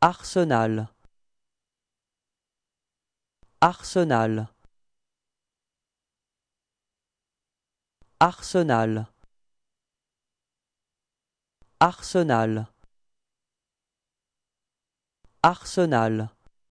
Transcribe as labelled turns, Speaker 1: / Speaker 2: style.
Speaker 1: Arsenal Arsenal Arsenal Arsenal Arsenal